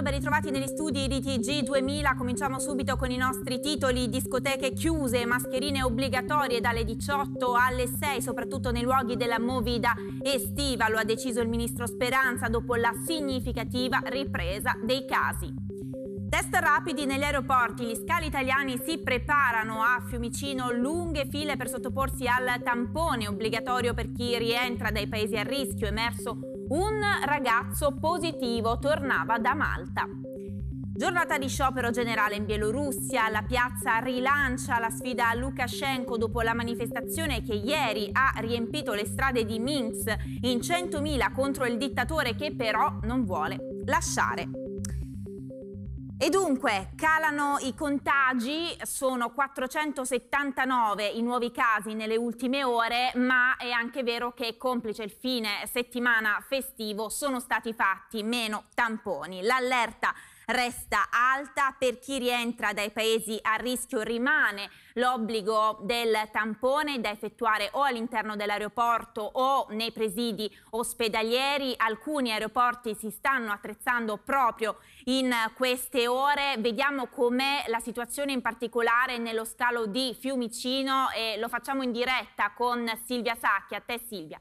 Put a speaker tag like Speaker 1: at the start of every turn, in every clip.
Speaker 1: buongiorno, ben ritrovati negli studi di TG2000. Cominciamo subito con i nostri titoli. Discoteche chiuse, mascherine obbligatorie dalle 18 alle 6, soprattutto nei luoghi della movida estiva. Lo ha deciso il ministro Speranza dopo la significativa ripresa dei casi. Test rapidi negli aeroporti, gli scali italiani si preparano a Fiumicino lunghe file per sottoporsi al tampone obbligatorio per chi rientra dai paesi a rischio, emerso un ragazzo positivo tornava da Malta. Giornata di sciopero generale in Bielorussia, la piazza rilancia la sfida a Lukashenko dopo la manifestazione che ieri ha riempito le strade di Minsk in 100.000 contro il dittatore che però non vuole lasciare e dunque calano i contagi, sono 479 i nuovi casi nelle ultime ore, ma è anche vero che complice il fine settimana festivo sono stati fatti meno tamponi. L'allerta resta alta, per chi rientra dai paesi a rischio rimane l'obbligo del tampone da effettuare o all'interno dell'aeroporto o nei presidi ospedalieri. Alcuni aeroporti si stanno attrezzando proprio in queste ore. Vediamo com'è la situazione in particolare nello scalo di Fiumicino e lo facciamo in diretta con Silvia Sacchi. A te Silvia.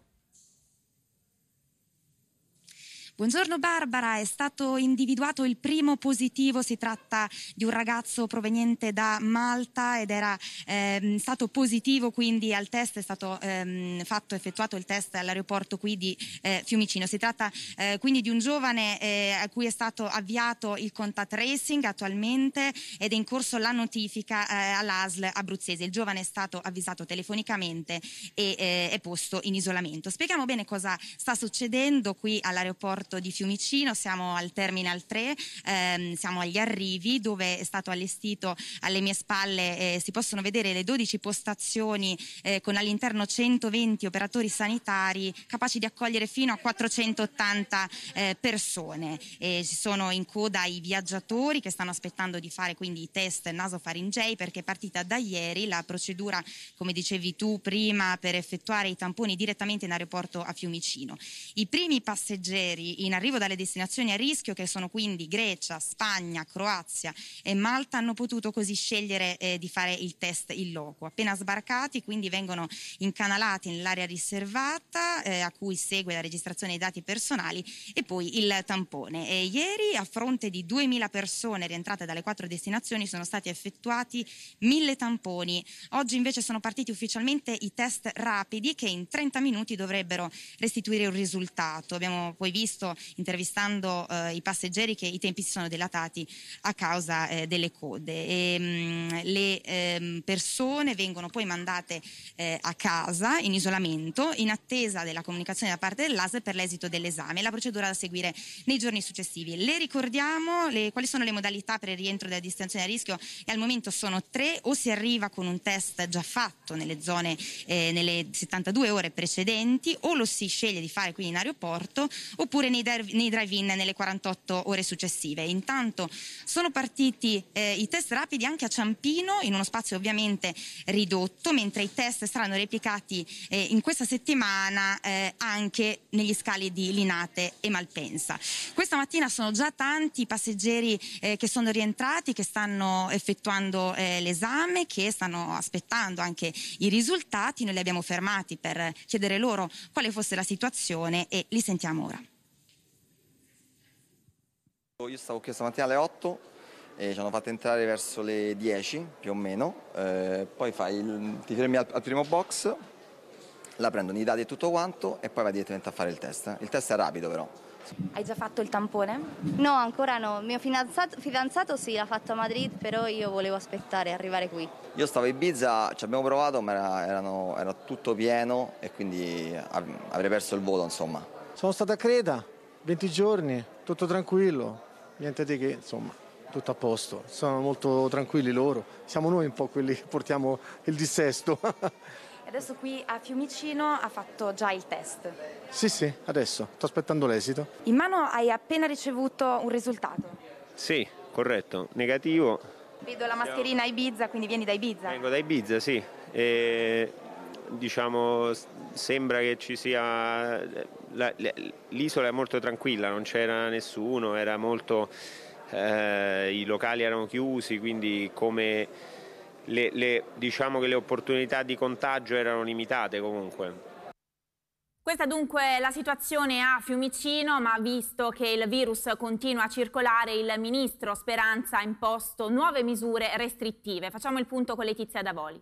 Speaker 2: Buongiorno Barbara, è stato individuato il primo positivo, si tratta di un ragazzo proveniente da Malta ed era ehm, stato positivo quindi al test, è stato ehm, fatto, effettuato il test all'aeroporto qui di eh, Fiumicino. Si tratta eh, quindi di un giovane eh, a cui è stato avviato il contact tracing attualmente ed è in corso la notifica eh, all'ASL abruzzese. Il giovane è stato avvisato telefonicamente e eh, è posto in isolamento. Spieghiamo bene cosa sta succedendo qui all'aeroporto porto di Fiumicino, siamo al Terminal 3, ehm, siamo agli arrivi dove è stato allestito alle mie spalle, eh, si possono vedere le 12 postazioni eh, con all'interno 120 operatori sanitari capaci di accogliere fino a 480 eh, persone. E ci sono in coda i viaggiatori che stanno aspettando di fare quindi i test nasofaringei perché è partita da ieri la procedura, come dicevi tu prima, per effettuare i tamponi direttamente in aeroporto a Fiumicino. I primi passeggeri in arrivo dalle destinazioni a rischio, che sono quindi Grecia, Spagna, Croazia e Malta, hanno potuto così scegliere eh, di fare il test in loco. Appena sbarcati, quindi vengono incanalati nell'area riservata eh, a cui segue la registrazione dei dati personali e poi il tampone. E ieri, a fronte di 2.000 persone rientrate dalle quattro destinazioni, sono stati effettuati 1.000 tamponi. Oggi invece sono partiti ufficialmente i test rapidi che in 30 minuti dovrebbero restituire un risultato. Abbiamo poi visto appunto intervistando eh, i passeggeri che i tempi si sono dilatati a causa eh, delle code. E, mh, mm, le eh, persone vengono poi mandate eh, a casa in isolamento in attesa della comunicazione da parte dell'ASL per l'esito dell'esame e la procedura da seguire nei giorni successivi. Le ricordiamo le, quali sono le modalità per il rientro della distanzione a rischio e al momento sono tre o si arriva con un test già fatto nelle zone eh, nelle 72 ore precedenti o lo si sceglie di fare qui in aeroporto oppure nei nei, drive-in nelle 48 ore successive. Intanto sono partiti eh, i test rapidi anche a Ciampino, in uno spazio ovviamente ridotto, mentre i test saranno replicati eh, in questa settimana eh, anche negli scali di Linate e Malpensa. Questa mattina sono già tanti i passeggeri eh, che sono rientrati, che stanno effettuando eh, l'esame, che stanno aspettando anche i risultati. Noi li abbiamo fermati per chiedere loro quale fosse la situazione e li sentiamo ora.
Speaker 3: Io stavo qui stamattina alle 8 e ci hanno fatto entrare verso le 10 più o meno, eh, poi il, ti fermi al, al, primo box, la prendono i dati e tutto quanto e poi vai direttamente a fare il test. Il test è rapido però.
Speaker 2: Hai già fatto il tampone? No, ancora no. Mio fidanzato, fidanzato sì, l'ha fatto a Madrid, però io volevo aspettare, arrivare qui.
Speaker 3: Io stavo a Ibiza, ci abbiamo provato, ma era, erano, era tutto pieno e quindi avrei perso il volo, insomma.
Speaker 4: Sono stata a Creta, 20 giorni, tutto tranquillo, niente di che, insomma, tutto a posto. Sono molto tranquilli loro, siamo noi un po' quelli che portiamo il dissesto.
Speaker 2: Adesso qui a Fiumicino ha fatto già il test.
Speaker 4: Sì, sì, adesso, sto aspettando l'esito.
Speaker 2: In mano hai appena ricevuto un risultato.
Speaker 4: Sì, corretto, negativo.
Speaker 2: Vedo la mascherina Ibiza, quindi vieni da Ibiza. Vengo
Speaker 4: da Ibiza, sì. E, diciamo sembra che ci sia... l'isola è molto tranquilla, non c'era nessuno, era molto... Eh, i locali erano chiusi, quindi come le, le, diciamo che le opportunità di contagio erano limitate comunque.
Speaker 1: Questa dunque è la situazione a Fiumicino, ma visto che il virus continua a circolare, il ministro Speranza ha imposto nuove misure restrittive. Facciamo il punto con Letizia Davoli.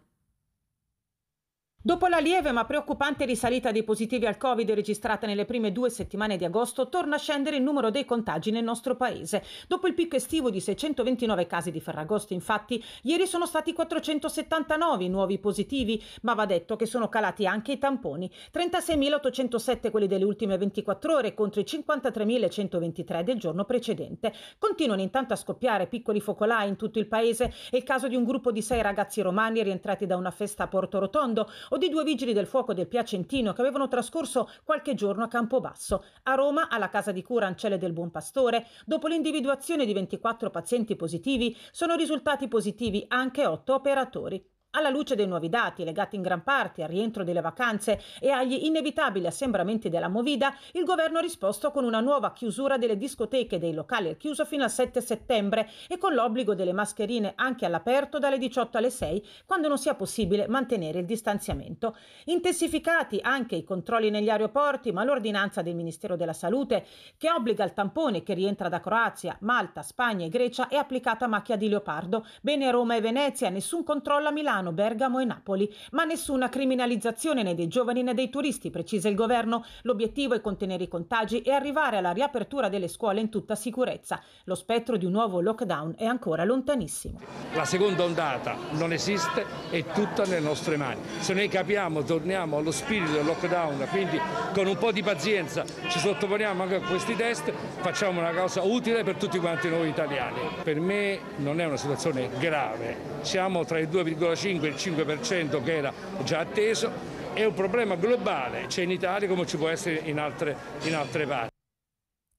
Speaker 3: Dopo la lieve ma preoccupante risalita dei positivi al Covid registrata nelle prime due settimane di agosto, torna a scendere il numero dei contagi nel nostro paese. Dopo il picco estivo di 629 casi di Ferragosto, infatti, ieri sono stati 479 nuovi positivi, ma va detto che sono calati anche i tamponi. 36.807 quelli delle ultime 24 ore contro i 53.123 del giorno precedente. Continuano intanto a scoppiare piccoli focolai in tutto il paese. È il caso di un gruppo di sei ragazzi romani rientrati da una festa a Porto Rotondo o di due vigili del fuoco del Piacentino che avevano trascorso qualche giorno a Campobasso, a Roma alla casa di cura Ancelle del Buon Pastore, dopo l'individuazione di 24 pazienti positivi, sono risultati positivi anche 8 operatori. Alla luce dei nuovi dati, legati in gran parte al rientro delle vacanze e agli inevitabili assembramenti della Movida, il governo ha risposto con una nuova chiusura delle discoteche e dei locali al chiuso fino al 7 settembre e con l'obbligo delle mascherine anche all'aperto dalle 18 alle 6, quando non sia possibile mantenere il distanziamento. Intensificati anche i controlli negli aeroporti, ma l'ordinanza del Ministero della Salute, che obbliga il tampone che rientra da Croazia, Malta, Spagna e Grecia, è applicata a macchia di leopardo. Bene a Roma e Venezia, nessun controllo a Milano Milano, Bergamo e Napoli, ma nessuna criminalizzazione né dei giovani né dei turisti, precisa il governo. L'obiettivo è contenere i contagi e arrivare alla riapertura delle scuole in tutta sicurezza. Lo spettro di un nuovo lockdown è ancora lontanissimo.
Speaker 5: La seconda ondata non esiste, è tutta nelle nostre mani. Se noi capiamo, torniamo allo spirito del lockdown, quindi con un po' di pazienza ci sottoponiamo anche a questi test, facciamo una cosa utile per tutti quanti noi italiani. Per me non è una situazione grave, siamo tra i 2,5 5, il 5% che era già atteso, è un problema globale, c'è in Italia come ci può essere in altre, in altre parti.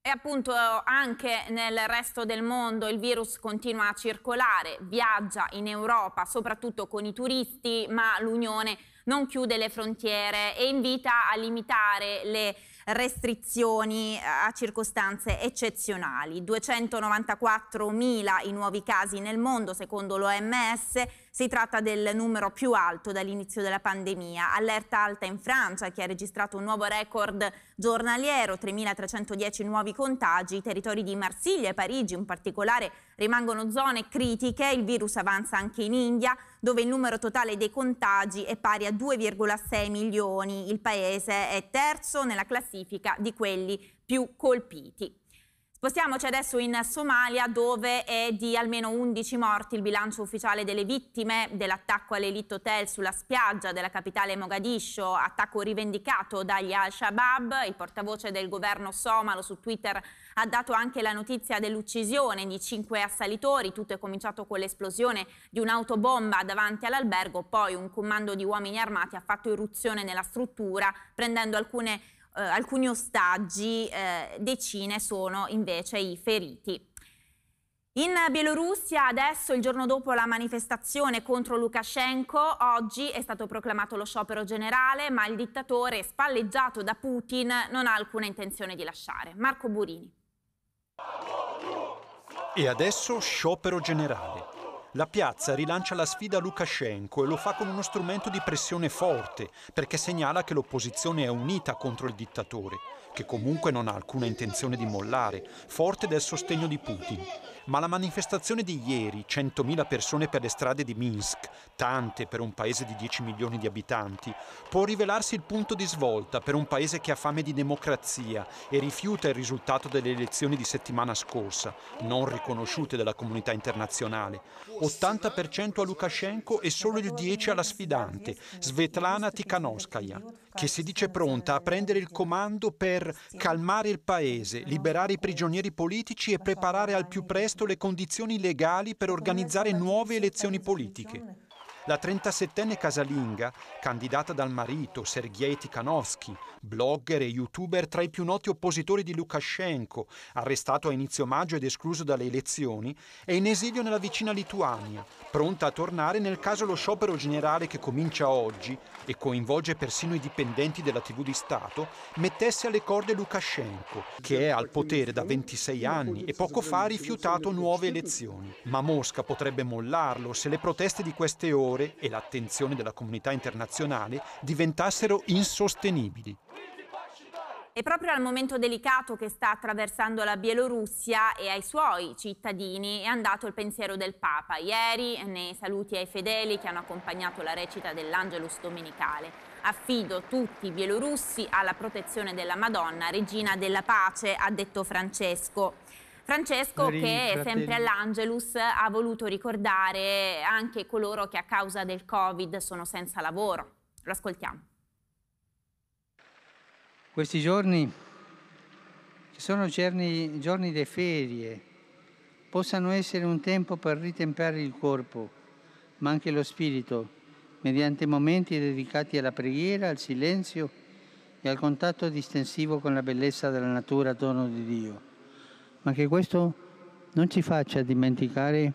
Speaker 1: E appunto anche nel resto del mondo il virus continua a circolare, viaggia in Europa soprattutto con i turisti, ma l'Unione non chiude le frontiere e invita a limitare le restrizioni eh, a circostanze eccezionali. 294 mila i nuovi casi nel mondo secondo l'OMS, si tratta del numero più alto dall'inizio della pandemia. Allerta alta in Francia che ha registrato un nuovo record giornaliero, 3.310 nuovi contagi. I territori di Marsiglia e Parigi in particolare rimangono zone critiche. Il virus avanza anche in India dove il numero totale dei contagi è pari a 2,6 milioni. Il paese è terzo nella classifica di quelli più colpiti. Spostiamoci adesso in Somalia dove è di almeno 11 morti il bilancio ufficiale delle vittime dell'attacco all'Elite Hotel sulla spiaggia della capitale Mogadiscio, attacco rivendicato dagli Al-Shabaab. Il portavoce del governo somalo su Twitter ha dato anche la notizia dell'uccisione di cinque assalitori. Tutto è cominciato con l'esplosione di un'autobomba davanti all'albergo, poi un comando di uomini armati ha fatto irruzione nella struttura prendendo alcune eh, alcuni ostaggi, eh, decine sono invece i feriti. In Bielorussia adesso, il giorno dopo la manifestazione contro Lukashenko, oggi è stato proclamato lo sciopero generale, ma il dittatore, spalleggiato da Putin, non ha alcuna intenzione di lasciare. Marco Burini.
Speaker 5: E adesso sciopero generale. La piazza rilancia la sfida a Lukashenko e lo fa con uno strumento di pressione forte, perché segnala che l'opposizione è unita contro il dittatore che comunque non ha alcuna intenzione di mollare, forte del sostegno di Putin. Ma la manifestazione di ieri, 100.000 persone per le strade di Minsk, tante per un paese di 10 milioni di abitanti, può rivelarsi il punto di svolta per un paese che ha fame di democrazia e rifiuta il risultato delle elezioni di settimana scorsa, non riconosciute dalla comunità internazionale. 80% a Lukashenko e solo il 10% alla sfidante, Svetlana Tikhanovskaya, che si dice pronta a prendere il comando per per calmare il paese, liberare i prigionieri politici e preparare al più presto le condizioni legali per organizzare nuove elezioni politiche. La 37enne casalinga, candidata dal marito Sergei Tikhanovsky, blogger e youtuber tra i più noti oppositori di Lukashenko, arrestato a inizio maggio ed escluso dalle elezioni, è in esilio nella vicina Lituania, pronta a tornare nel caso lo sciopero generale che comincia oggi e coinvolge persino i dipendenti della TV di Stato, mettesse alle corde Lukashenko, che è al potere da 26 anni e poco fa ha rifiutato nuove elezioni. Ma Mosca potrebbe mollarlo se le proteste di queste ore dolore e l'attenzione della comunità internazionale diventassero insostenibili.
Speaker 1: E proprio al momento delicato che sta attraversando la Bielorussia e ai suoi cittadini è andato il pensiero del Papa. Ieri, nei saluti ai fedeli che hanno accompagnato la recita dell'Angelus Domenicale, affido tutti i bielorussi alla protezione della Madonna, regina della pace, ha detto Francesco. Francesco Marini, che fratelli. sempre all'Angelus ha voluto ricordare anche coloro che a causa del Covid sono senza lavoro. Lo ascoltiamo.
Speaker 4: Questi giorni che sono giorni, giorni di ferie, possano essere un tempo per ritemperare il corpo, ma anche lo spirito, mediante momenti dedicati alla preghiera, al silenzio e al contatto distensivo con la bellezza della natura dono di Dio ma che questo non ci faccia dimenticare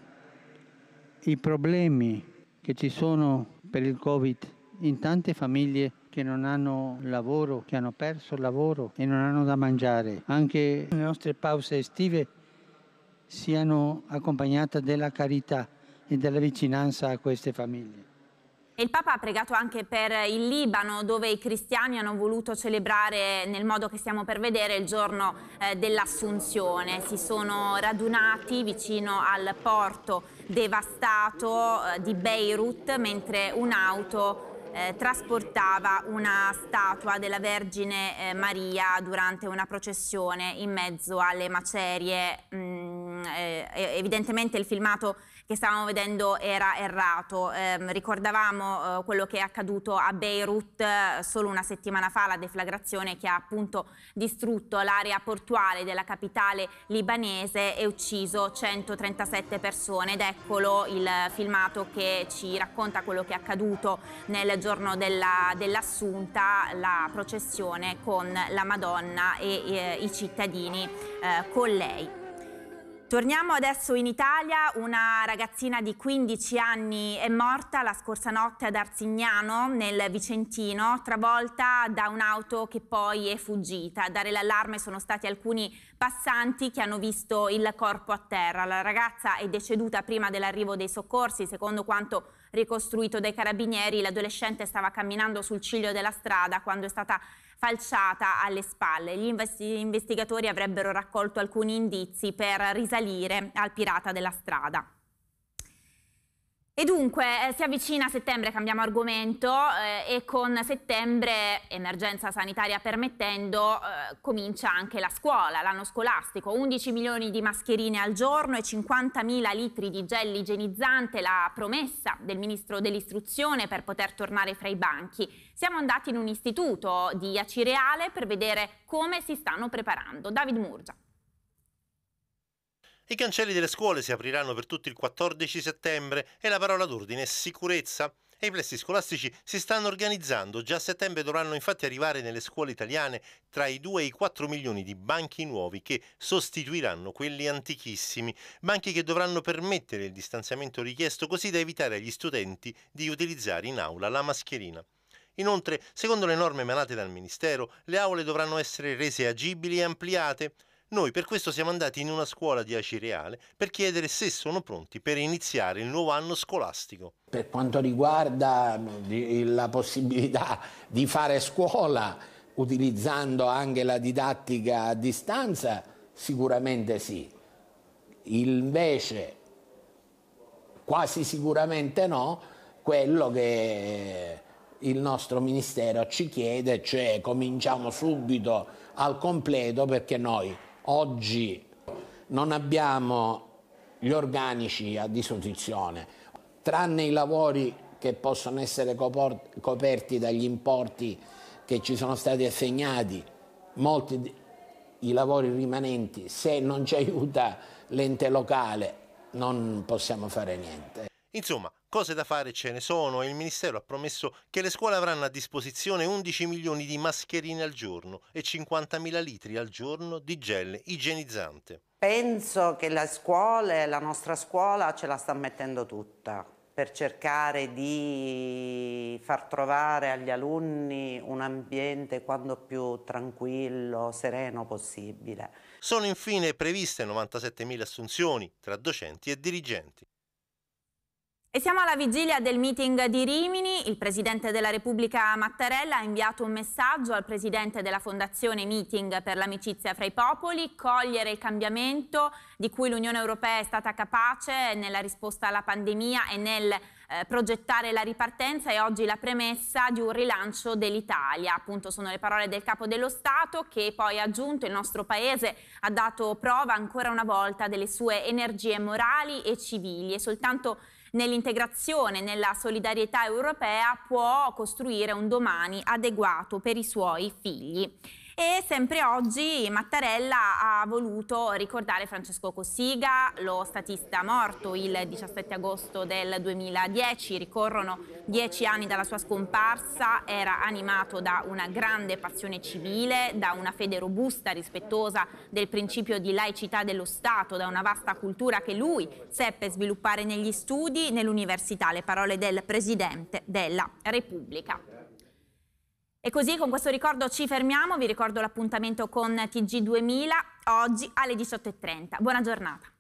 Speaker 4: i problemi che ci sono per il Covid in tante famiglie che non hanno lavoro, che hanno perso il lavoro e non hanno da mangiare. Anche le nostre pause estive siano accompagnate dalla carità e dalla vicinanza a queste famiglie.
Speaker 1: E il Papa ha pregato anche per il Libano, dove i cristiani hanno voluto celebrare nel modo che stiamo per vedere il giorno eh, dell'Assunzione. Si sono radunati vicino al porto devastato eh, di Beirut mentre un'auto eh, trasportava una statua della Vergine eh, Maria durante una processione in mezzo alle macerie mh, mm, Mm, eh, eh, evidentemente il filmato che stavamo vedendo era errato. Eh, ricordavamo eh, quello che è accaduto a Beirut eh, solo una settimana fa, la deflagrazione che ha appunto distrutto l'area portuale della capitale libanese e ucciso 137 persone ed eccolo il filmato che ci racconta quello che è accaduto nel giorno della, dell'assunta, la processione con la Madonna e, e eh, i cittadini con lei. Torniamo adesso in Italia, una ragazzina di 15 anni è morta la scorsa notte ad Arzignano, nel Vicentino, travolta da un'auto che poi è fuggita. A dare l'allarme sono stati alcuni passanti che hanno visto il corpo a terra. La ragazza è deceduta prima dell'arrivo dei soccorsi, secondo quanto ricostruito dai carabinieri, l'adolescente stava camminando sul ciglio della strada quando è stata falciata alle spalle. Gli investigatori avrebbero raccolto alcuni indizi per risalire al pirata della strada. E dunque eh, si avvicina settembre, cambiamo argomento, eh, e con settembre, emergenza sanitaria permettendo, eh, comincia anche la scuola, l'anno scolastico. 11 milioni di mascherine al giorno e 50 mila litri di gel igienizzante, la promessa del ministro dell'istruzione per poter tornare fra i banchi. Siamo andati in un istituto di Acireale per vedere come si stanno preparando. David Murgia.
Speaker 4: I cancelli delle scuole si apriranno per tutto il 14 settembre e la parola d'ordine è sicurezza. E i plessi scolastici si stanno organizzando, già a settembre dovranno infatti arrivare nelle scuole italiane tra i 2 e i 4 milioni di banchi nuovi che sostituiranno quelli antichissimi, banchi che dovranno permettere il distanziamento richiesto così da evitare agli studenti di utilizzare in aula la mascherina. Inoltre, secondo le norme emanate dal Ministero, le aule dovranno essere rese agibili e ampliate, noi per questo siamo andati in una scuola di Acireale per chiedere se sono pronti per iniziare il nuovo anno scolastico.
Speaker 5: Per quanto riguarda mm,
Speaker 4: la possibilità di fare scuola utilizzando anche la didattica a distanza, sicuramente sì. Invece, quasi sicuramente no, quello che il nostro ministero ci chiede, cioè cominciamo subito al completo perché noi Oggi non abbiamo gli organici a disposizione, tranne i lavori che possono essere coperti dagli importi che ci sono stati assegnati, molti i lavori rimanenti, se non ci aiuta l'ente locale non possiamo fare niente. Insomma, Cose da fare ce ne sono e il Ministero ha promesso che le scuole avranno a disposizione 11 milioni di mascherine al giorno e 50.000 litri al giorno di gel igienizzante.
Speaker 3: Penso che la scuola, la nostra scuola ce la sta mettendo tutta per cercare di far trovare agli alunni un ambiente quanto più tranquillo,
Speaker 4: sereno possibile. Sono infine previste 97.000 assunzioni tra docenti e dirigenti.
Speaker 1: E siamo alla vigilia del meeting di Rimini. Il Presidente della Repubblica Mattarella ha inviato un messaggio al Presidente della Fondazione Meeting per l'amicizia fra i popoli, cogliere il cambiamento di cui l'Unione Europea è stata capace nella risposta alla pandemia e nel eh, progettare la ripartenza e oggi la premessa di un rilancio dell'Italia. Appunto sono le parole del Capo dello Stato che poi ha aggiunto il nostro Paese ha dato prova ancora una volta delle sue energie morali e civili e soltanto nell'integrazione, nella solidarietà europea può costruire un domani adeguato per i suoi figli. E sempre oggi Mattarella ha voluto ricordare Francesco Cossiga, lo statista morto il 17 agosto del 2010. Ricorrono dieci anni dalla sua scomparsa. Era animato da una grande passione civile, da una fede robusta, rispettosa del principio di laicità dello Stato, da una vasta cultura che lui seppe sviluppare negli studi, nell'università. Le parole del Presidente della Repubblica. E così con questo ricordo ci fermiamo, vi ricordo l'appuntamento con TG2000 oggi alle 18.30. Buona giornata.